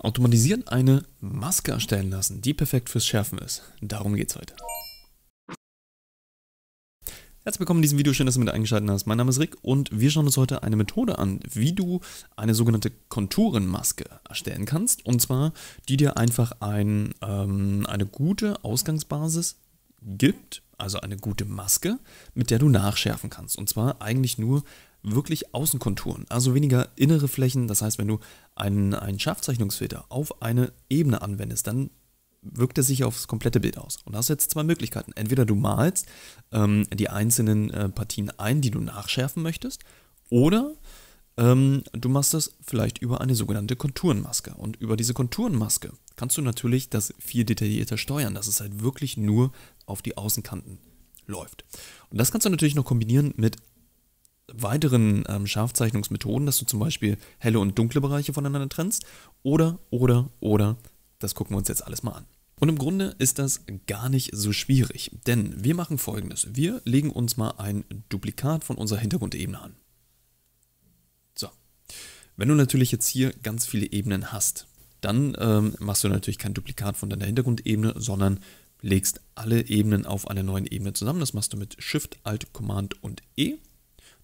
Automatisiert eine Maske erstellen lassen, die perfekt fürs Schärfen ist. Darum geht's heute. Herzlich willkommen in diesem Video, schön, dass du mit eingeschaltet hast. Mein Name ist Rick und wir schauen uns heute eine Methode an, wie du eine sogenannte Konturenmaske erstellen kannst. Und zwar, die dir einfach ein, ähm, eine gute Ausgangsbasis gibt, also eine gute Maske, mit der du nachschärfen kannst. Und zwar eigentlich nur wirklich Außenkonturen, also weniger innere Flächen. Das heißt, wenn du einen, einen Scharfzeichnungsfilter auf eine Ebene anwendest, dann wirkt er sich aufs komplette Bild aus. Und da hast du jetzt zwei Möglichkeiten. Entweder du malst ähm, die einzelnen äh, Partien ein, die du nachschärfen möchtest, oder ähm, du machst das vielleicht über eine sogenannte Konturenmaske. Und über diese Konturenmaske kannst du natürlich das viel detaillierter steuern, dass es halt wirklich nur auf die Außenkanten läuft. Und das kannst du natürlich noch kombinieren mit weiteren ähm, Scharfzeichnungsmethoden, dass du zum Beispiel helle und dunkle Bereiche voneinander trennst. Oder, oder, oder, das gucken wir uns jetzt alles mal an. Und im Grunde ist das gar nicht so schwierig, denn wir machen folgendes. Wir legen uns mal ein Duplikat von unserer Hintergrundebene an. So. Wenn du natürlich jetzt hier ganz viele Ebenen hast, dann ähm, machst du natürlich kein Duplikat von deiner Hintergrundebene, sondern legst alle Ebenen auf einer neuen Ebene zusammen. Das machst du mit Shift, Alt, Command und E.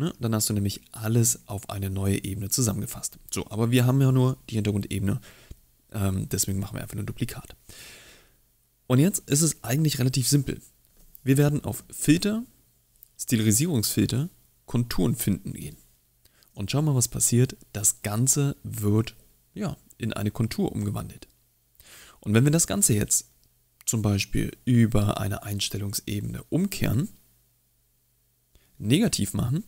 Ne? Dann hast du nämlich alles auf eine neue Ebene zusammengefasst. So, aber wir haben ja nur die Hintergrundebene, ähm, deswegen machen wir einfach nur ein Duplikat. Und jetzt ist es eigentlich relativ simpel. Wir werden auf Filter, Stilisierungsfilter, Konturen finden gehen. Und schau mal, was passiert. Das Ganze wird ja, in eine Kontur umgewandelt. Und wenn wir das Ganze jetzt zum Beispiel über eine Einstellungsebene umkehren, negativ machen,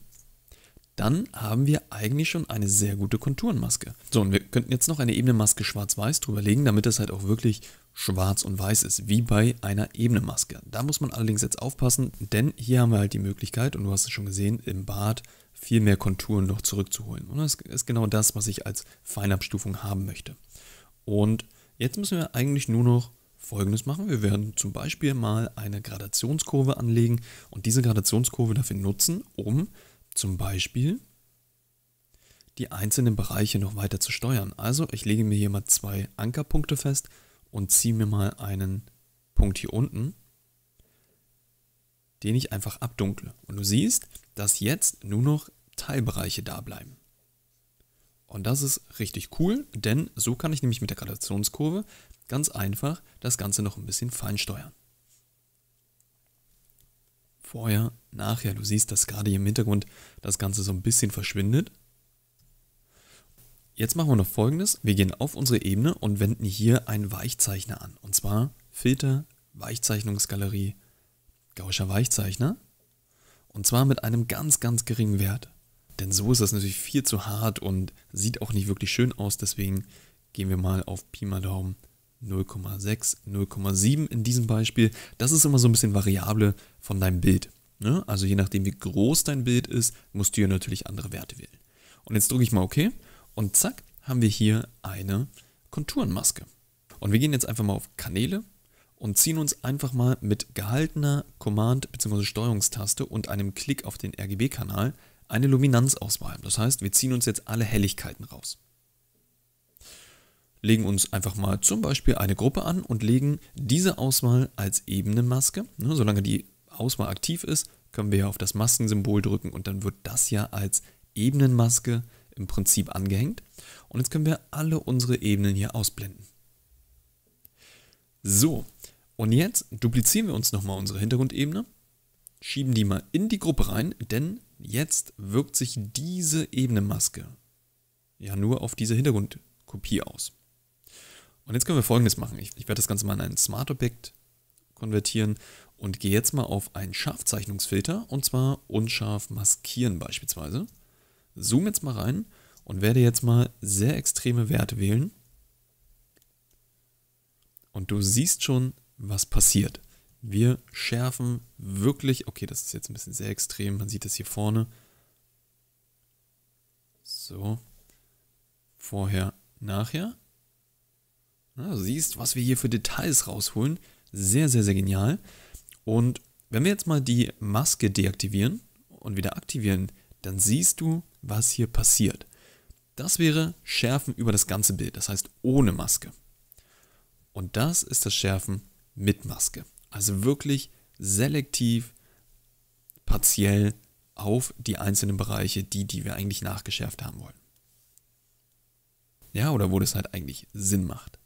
dann haben wir eigentlich schon eine sehr gute Konturenmaske. So, und wir könnten jetzt noch eine Ebenenmaske schwarz-weiß drüberlegen, damit das halt auch wirklich schwarz und weiß ist, wie bei einer Ebenenmaske. Da muss man allerdings jetzt aufpassen, denn hier haben wir halt die Möglichkeit, und du hast es schon gesehen, im Bart viel mehr Konturen noch zurückzuholen. Und das ist genau das, was ich als Feinabstufung haben möchte. Und jetzt müssen wir eigentlich nur noch Folgendes machen. Wir werden zum Beispiel mal eine Gradationskurve anlegen und diese Gradationskurve dafür nutzen, um zum Beispiel die einzelnen Bereiche noch weiter zu steuern. Also ich lege mir hier mal zwei Ankerpunkte fest und ziehe mir mal einen Punkt hier unten, den ich einfach abdunkle. Und du siehst, dass jetzt nur noch Teilbereiche da bleiben. Und das ist richtig cool, denn so kann ich nämlich mit der Gradationskurve ganz einfach das Ganze noch ein bisschen feinsteuern. Vorher nachher, du siehst, dass gerade hier im Hintergrund das Ganze so ein bisschen verschwindet. Jetzt machen wir noch folgendes. Wir gehen auf unsere Ebene und wenden hier einen Weichzeichner an. Und zwar Filter, Weichzeichnungsgalerie, Gausscher Weichzeichner. Und zwar mit einem ganz, ganz geringen Wert. Denn so ist das natürlich viel zu hart und sieht auch nicht wirklich schön aus. Deswegen gehen wir mal auf Pi mal Daumen 0,6, 0,7 in diesem Beispiel. Das ist immer so ein bisschen Variable von deinem Bild. Ne? Also je nachdem, wie groß dein Bild ist, musst du ja natürlich andere Werte wählen. Und jetzt drücke ich mal OK und zack, haben wir hier eine Konturenmaske. Und wir gehen jetzt einfach mal auf Kanäle und ziehen uns einfach mal mit gehaltener Command- bzw. Steuerungstaste und einem Klick auf den RGB-Kanal eine Luminanzauswahl. Das heißt, wir ziehen uns jetzt alle Helligkeiten raus. Legen uns einfach mal zum Beispiel eine Gruppe an und legen diese Auswahl als Ebenenmaske, ne, solange die Auswahl aktiv ist, können wir ja auf das Maskensymbol drücken und dann wird das ja als Ebenenmaske im Prinzip angehängt. Und jetzt können wir alle unsere Ebenen hier ausblenden. So, und jetzt duplizieren wir uns nochmal unsere Hintergrundebene, schieben die mal in die Gruppe rein, denn jetzt wirkt sich diese Ebenenmaske ja nur auf diese Hintergrundkopie aus. Und jetzt können wir folgendes machen. Ich, ich werde das Ganze mal in ein Smart-Objekt konvertieren und gehe jetzt mal auf einen Scharfzeichnungsfilter und zwar unscharf maskieren beispielsweise. Zoom jetzt mal rein und werde jetzt mal sehr extreme Werte wählen. Und du siehst schon, was passiert. Wir schärfen wirklich, okay, das ist jetzt ein bisschen sehr extrem, man sieht das hier vorne. So, vorher, nachher. Na, du siehst, was wir hier für Details rausholen. Sehr, sehr, sehr genial. Und wenn wir jetzt mal die Maske deaktivieren und wieder aktivieren, dann siehst du, was hier passiert. Das wäre Schärfen über das ganze Bild, das heißt ohne Maske. Und das ist das Schärfen mit Maske. Also wirklich selektiv, partiell auf die einzelnen Bereiche, die, die wir eigentlich nachgeschärft haben wollen. Ja, oder wo das halt eigentlich Sinn macht.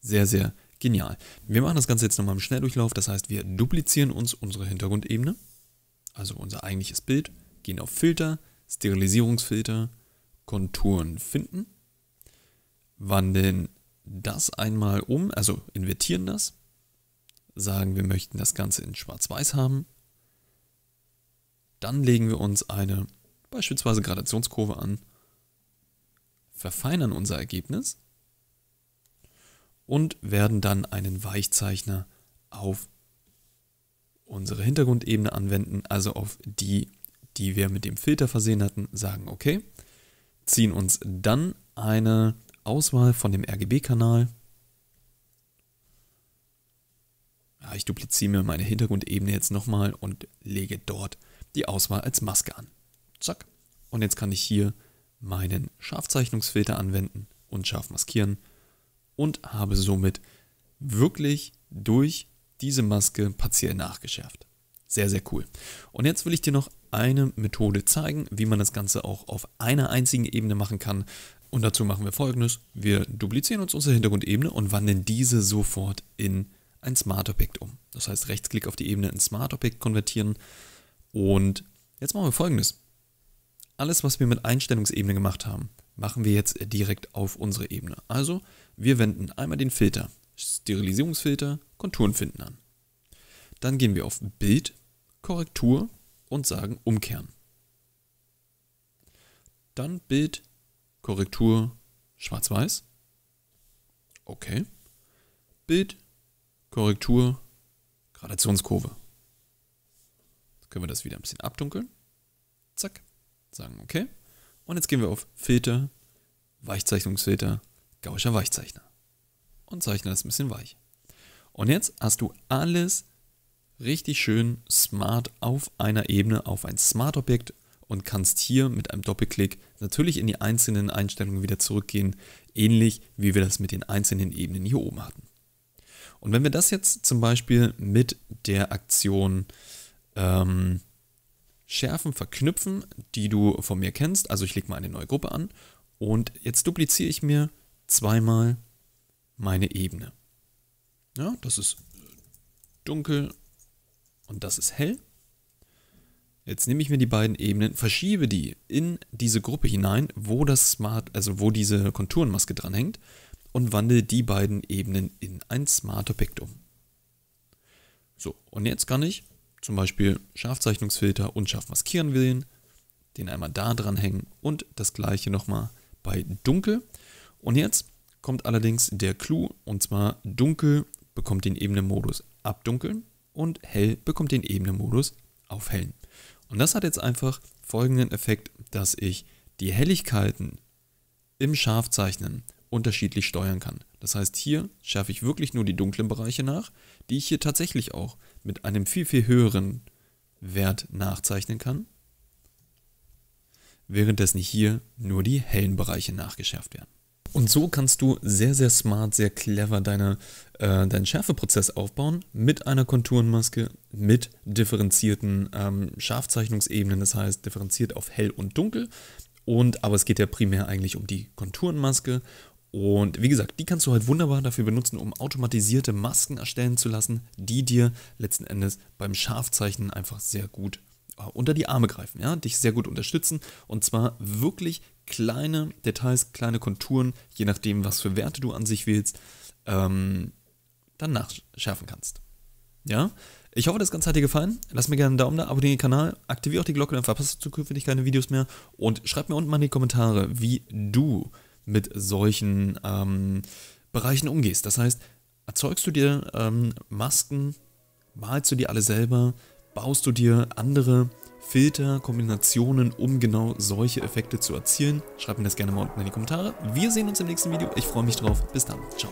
Sehr, sehr Genial. Wir machen das Ganze jetzt nochmal im Schnelldurchlauf. Das heißt, wir duplizieren uns unsere Hintergrundebene, also unser eigentliches Bild, gehen auf Filter, Sterilisierungsfilter, Konturen finden, wandeln das einmal um, also invertieren das, sagen, wir möchten das Ganze in Schwarz-Weiß haben. Dann legen wir uns eine beispielsweise Gradationskurve an, verfeinern unser Ergebnis und werden dann einen Weichzeichner auf unsere Hintergrundebene anwenden, also auf die, die wir mit dem Filter versehen hatten, sagen okay, ziehen uns dann eine Auswahl von dem RGB-Kanal. Ja, ich dupliziere mir meine Hintergrundebene jetzt nochmal und lege dort die Auswahl als Maske an. Zack. Und jetzt kann ich hier meinen Scharfzeichnungsfilter anwenden und scharf maskieren und habe somit wirklich durch diese Maske partiell nachgeschärft. Sehr, sehr cool. Und jetzt will ich dir noch eine Methode zeigen, wie man das Ganze auch auf einer einzigen Ebene machen kann. Und dazu machen wir folgendes. Wir duplizieren uns unsere Hintergrundebene und wandeln diese sofort in ein Smart Objekt um. Das heißt, Rechtsklick auf die Ebene in Smart Objekt konvertieren. Und jetzt machen wir folgendes. Alles, was wir mit Einstellungsebene gemacht haben, machen wir jetzt direkt auf unsere Ebene. Also, wir wenden einmal den Filter, Sterilisierungsfilter, Konturen finden an. Dann gehen wir auf Bild, Korrektur und sagen Umkehren. Dann Bild, Korrektur, Schwarz-Weiß. Okay. Bild, Korrektur, Gradationskurve. Jetzt können wir das wieder ein bisschen abdunkeln. Zack. Sagen, okay. Und jetzt gehen wir auf Filter, Weichzeichnungsfilter, Gausscher Weichzeichner. Und zeichne das ein bisschen weich. Und jetzt hast du alles richtig schön smart auf einer Ebene, auf ein Smart-Objekt und kannst hier mit einem Doppelklick natürlich in die einzelnen Einstellungen wieder zurückgehen, ähnlich wie wir das mit den einzelnen Ebenen hier oben hatten. Und wenn wir das jetzt zum Beispiel mit der Aktion ähm, Schärfen verknüpfen, die du von mir kennst. Also ich lege mal eine neue Gruppe an und jetzt dupliziere ich mir zweimal meine Ebene. Ja, das ist dunkel und das ist hell. Jetzt nehme ich mir die beiden Ebenen, verschiebe die in diese Gruppe hinein, wo das Smart, also wo diese Konturenmaske dranhängt und wandle die beiden Ebenen in ein Smart Objekt um. So, und jetzt kann ich zum Beispiel Scharfzeichnungsfilter und scharf maskieren wählen, den einmal da dran hängen und das gleiche nochmal bei dunkel. Und jetzt kommt allerdings der Clou und zwar dunkel bekommt den Ebenenmodus abdunkeln und hell bekommt den Ebenenmodus aufhellen. Und das hat jetzt einfach folgenden Effekt, dass ich die Helligkeiten im Scharfzeichnen unterschiedlich steuern kann. Das heißt, hier schärfe ich wirklich nur die dunklen Bereiche nach, die ich hier tatsächlich auch mit einem viel, viel höheren Wert nachzeichnen kann, währenddessen hier nur die hellen Bereiche nachgeschärft werden. Und so kannst du sehr, sehr smart, sehr clever deine, äh, deinen Schärfeprozess aufbauen mit einer Konturenmaske, mit differenzierten ähm, Scharfzeichnungsebenen, das heißt differenziert auf hell und dunkel. Und, aber es geht ja primär eigentlich um die Konturenmaske und wie gesagt, die kannst du halt wunderbar dafür benutzen, um automatisierte Masken erstellen zu lassen, die dir letzten Endes beim Scharfzeichnen einfach sehr gut äh, unter die Arme greifen, ja, dich sehr gut unterstützen und zwar wirklich kleine Details, kleine Konturen, je nachdem, was für Werte du an sich wählst, ähm, dann nachschärfen kannst. Ja, ich hoffe, das Ganze hat dir gefallen. Lass mir gerne einen Daumen da, abonniere den Kanal, aktiviere auch die Glocke, dann verpasst du zukünftig keine Videos mehr und schreib mir unten mal in die Kommentare, wie du mit solchen ähm, Bereichen umgehst. Das heißt, erzeugst du dir ähm, Masken, malst du dir alle selber, baust du dir andere Filter, Kombinationen, um genau solche Effekte zu erzielen. Schreib mir das gerne mal unten in die Kommentare. Wir sehen uns im nächsten Video. Ich freue mich drauf. Bis dann. Ciao.